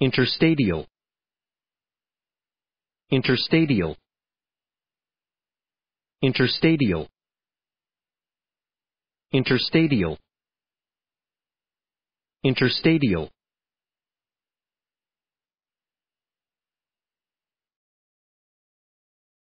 interstadial interstadial interstadial interstadial interstadial